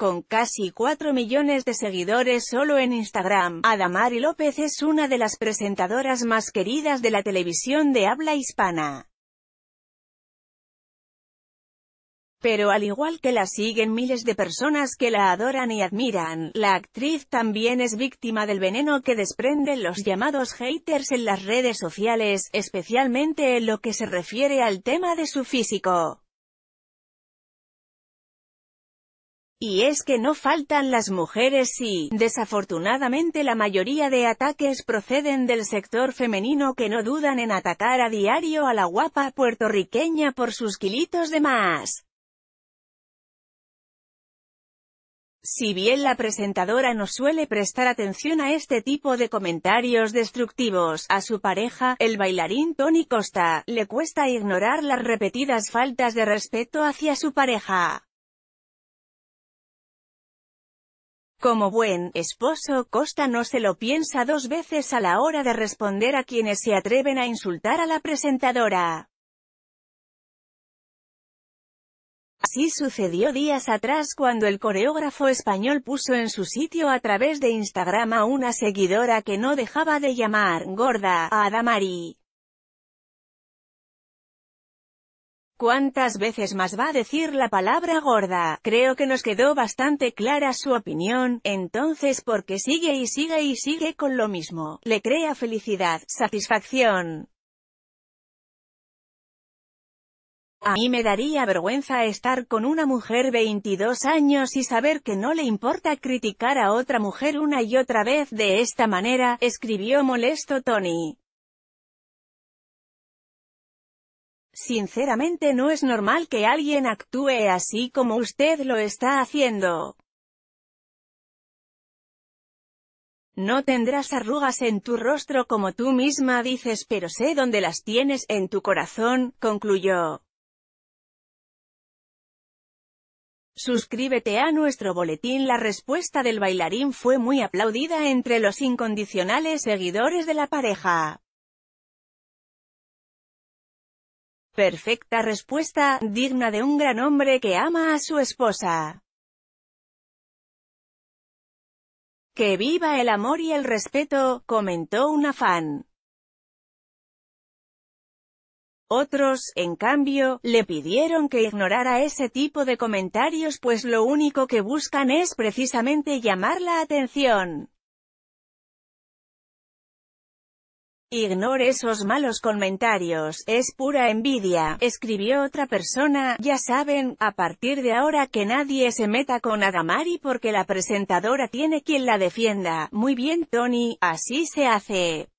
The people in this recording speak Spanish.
Con casi 4 millones de seguidores solo en Instagram, Adamari López es una de las presentadoras más queridas de la televisión de habla hispana. Pero al igual que la siguen miles de personas que la adoran y admiran, la actriz también es víctima del veneno que desprenden los llamados haters en las redes sociales, especialmente en lo que se refiere al tema de su físico. Y es que no faltan las mujeres y, desafortunadamente la mayoría de ataques proceden del sector femenino que no dudan en atacar a diario a la guapa puertorriqueña por sus kilitos de más. Si bien la presentadora no suele prestar atención a este tipo de comentarios destructivos, a su pareja, el bailarín Tony Costa, le cuesta ignorar las repetidas faltas de respeto hacia su pareja. Como buen esposo, Costa no se lo piensa dos veces a la hora de responder a quienes se atreven a insultar a la presentadora. Así sucedió días atrás cuando el coreógrafo español puso en su sitio a través de Instagram a una seguidora que no dejaba de llamar «gorda» a Adamari. ¿Cuántas veces más va a decir la palabra gorda? Creo que nos quedó bastante clara su opinión, entonces porque sigue y sigue y sigue con lo mismo? Le crea felicidad, satisfacción. A mí me daría vergüenza estar con una mujer 22 años y saber que no le importa criticar a otra mujer una y otra vez de esta manera, escribió molesto Tony. Sinceramente no es normal que alguien actúe así como usted lo está haciendo. No tendrás arrugas en tu rostro como tú misma dices pero sé dónde las tienes en tu corazón, concluyó. Suscríbete a nuestro boletín La respuesta del bailarín fue muy aplaudida entre los incondicionales seguidores de la pareja. Perfecta respuesta, digna de un gran hombre que ama a su esposa. ¡Que viva el amor y el respeto! comentó un fan. Otros, en cambio, le pidieron que ignorara ese tipo de comentarios pues lo único que buscan es precisamente llamar la atención. Ignore esos malos comentarios, es pura envidia, escribió otra persona, ya saben, a partir de ahora que nadie se meta con Adamari porque la presentadora tiene quien la defienda, muy bien Tony, así se hace.